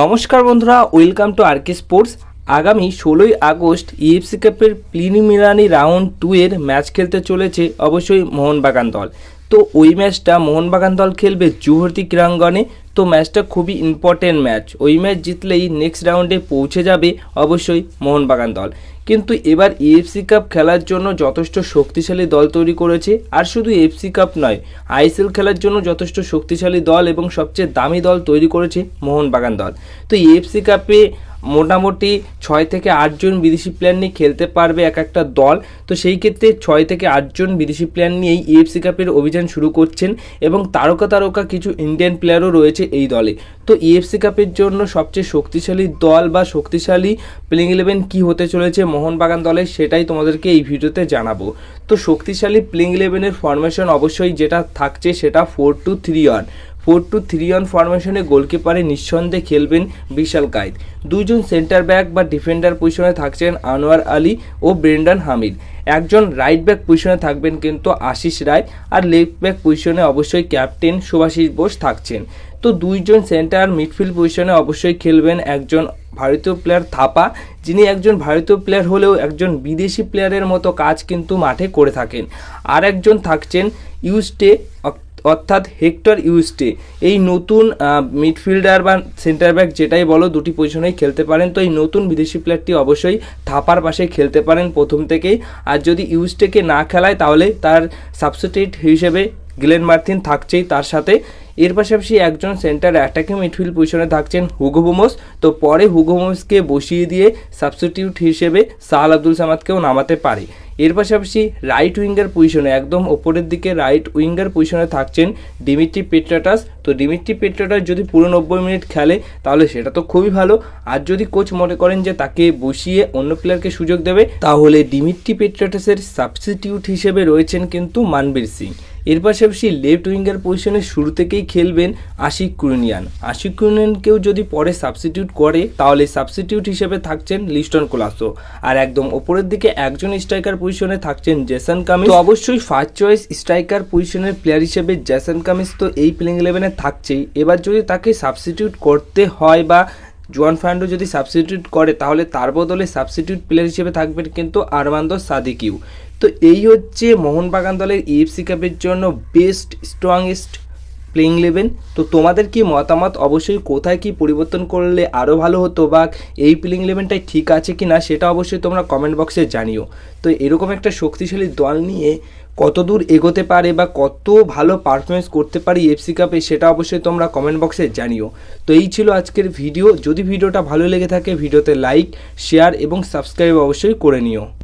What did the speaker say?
নমস্কার বন্ধুরা welcome to আরকে sports আগামী ষোলোই আগস্ট ইএফসি কাপের প্লিনি মিলানি রাউন্ড টু এর ম্যাচ খেলতে চলেছে অবশ্যই মোহনবাগান দল তো ওই ম্যাচটা মোহনবাগান দল খেলবে জুহর্তি ক্রীড়াঙ্গনে তো ম্যাচটা খুবই ইম্পর্টেন্ট ম্যাচ ওই ম্যাচ জিতলেই নেক্সট রাউন্ডে পৌঁছে যাবে অবশ্যই মোহনবাগান দল কিন্তু এবার এএফসি কাপ খেলার জন্য যথেষ্ট শক্তিশালী দল তৈরি করেছে আর শুধু এফসি কাপ নয় আইসিএল খেলার জন্য যথেষ্ট শক্তিশালী দল এবং সবচেয়ে দামি দল তৈরি করেছে মোহনবাগান দল তো এএফসি কাপে মোটামুটি ছয় থেকে আটজন বিদেশি প্লেয়ার নিয়ে খেলতে পারবে এক একটা দল তো সেই ক্ষেত্রে ছয় থেকে আটজন বিদেশি প্লেয়ার নিয়ে এই ইএফসি কাপের অভিযান শুরু করছেন এবং তারকা তারকা কিছু ইন্ডিয়ান প্লেয়ারও রয়েছে এই দলে তো ইএফসি e কাপের জন্য সবচেয়ে শক্তিশালী দল বা শক্তিশালী প্লেইং ইলেভেন কী হতে চলেছে মোহনবাগান দলে সেটাই তোমাদেরকে এই ভিডিওতে জানাবো তো শক্তিশালী প্লেইং ইলেভেনের ফরমেশন অবশ্যই যেটা থাকছে সেটা four two three one four two three one ফরমেশনে গোলকিপারে নিঃসন্দেহে খেলবেন বিশাল কায়দ দুজন সেন্টার ব্যাক বা ডিফেন্ডার পজিশনে থাকছেন আনোয়ার আলী ও ব্রেন্ডান হামিদ একজন রাইট ব্যাক পজিশনে থাকবেন কিন্তু আশিস রায় আর লেফট ব্যাক পজিশনে অবশ্যই ক্যাপ্টেন সুভাষিস বোস থাকছেন তো দুইজন সেন্টার মিডফিল্ড পজিশনে অবশ্যই খেলবেন একজন ভারতীয় প্লেয়ার থাপা যিনি একজন ভারতীয় প্লেয়ার হলেও একজন বিদেশি প্লেয়ারের মতো কাজ কিন্তু মাঠে করে থাকেন আর একজন থাকছেন ইউস্টে অর্থাৎ হেক্টর ইউস্টে এই নতুন মিডফিল্ডার বা সেন্টার ব্যাক যেটাই বলো দুটি পজিশনেই খেলতে পারেন তো এই নতুন বিদেশি প্লেয়ারটি অবশ্যই থাপার পাশে খেলতে পারেন প্রথম থেকেই আর যদি ইউস্টেকে না খেলায় তাহলে তার সাবস্টিটিউট হিসেবে গ্লেন মার্থিন থাকছেই তার সাথে এর পাশাপাশি একজন সেন্টার অ্যাটাকিং মিডফিল্ড পজিশনে থাকছেন হুগোবোমোস তো পরে হুগোবোমোসকে বসিয়ে দিয়ে সাবস্টিটিউট হিসেবে সাহাল আব্দুল সামাদকেও নামাতে পারে এর পাশাপাশি রাইট উইঙ্গার পজিশনে একদম ওপরের দিকে রাইট উইঙ্গার পজিশনে থাকছেন ডিমিট্রি পেট্রাটাস তো ডিমিট্রি পেট্রাটাস যদি পুরো নব্বই মিনিট খেলে তাহলে সেটা তো খুবই ভালো আর যদি কোচ মনে করেন যে তাকে বসিয়ে অন্য প্লেয়ারকে সুযোগ দেবে তাহলে ডিমিট্রি পেট্রাটাসের সাবস্টিটিউট হিসেবে রয়েছেন কিন্তু মানবীর সিং এর পাশাপাশি লেফট উইঙ্গার পজিশনে শুরু থেকেই খেলবেন আশিক কুরুনিয়ান আশিক কুরুনিয়ানকেও যদি পরে সাবস্টিটিউট করে তাহলে সাবস্টিটিউট হিসেবে থাকছেন লিস্টন কোলাসো আর একদম ওপরের দিকে একজন স্ট্রাইকার পজিশনে থাকছেন জেসন কামিস তো অবশ্যই ফার্স্ট চয়েস স্ট্রাইকার পজিশনের প্লেয়ার হিসেবে জেসন কামিস তো এই প্লেয়িং ইলেভেনে থাকছেই এবার যদি তাকে সাবস্টিটিউট করতে হয় বা জুয়ান ফার্নান্ডো যদি সাবস্টিটিউট করে তাহলে তার বদলে সাবস্টিটিউট প্লেয়ার হিসেবে থাকবেন কিন্তু আরমান্দো সাদিকিউ তো এই হচ্ছে মোহনবাগান দলের ইএফসি e কাপের জন্য বেস্ট স্ট্রংয়েস্ট প্লেইং ইলেভেন তো তোমাদের কি মতামত অবশ্যই কোথায় কি পরিবর্তন করলে আরও ভালো হতো বা এই প্লেইং ইলেভেনটাই ঠিক আছে কি না সেটা অবশ্যই তোমরা কমেন্ট বক্সে জানিও তো এরকম একটা শক্তিশালী দল নিয়ে কত দূর এগোতে পারে বা কত ভালো পারফরমেন্স করতে পারি এফসি কাপে সেটা অবশ্যই তোমরা কমেন্ট বক্সে জানিও তো এই ছিল আজকের ভিডিও যদি ভিডিওটা ভালো লেগে থাকে ভিডিওতে লাইক শেয়ার এবং সাবস্ক্রাইব অবশ্যই করে নিও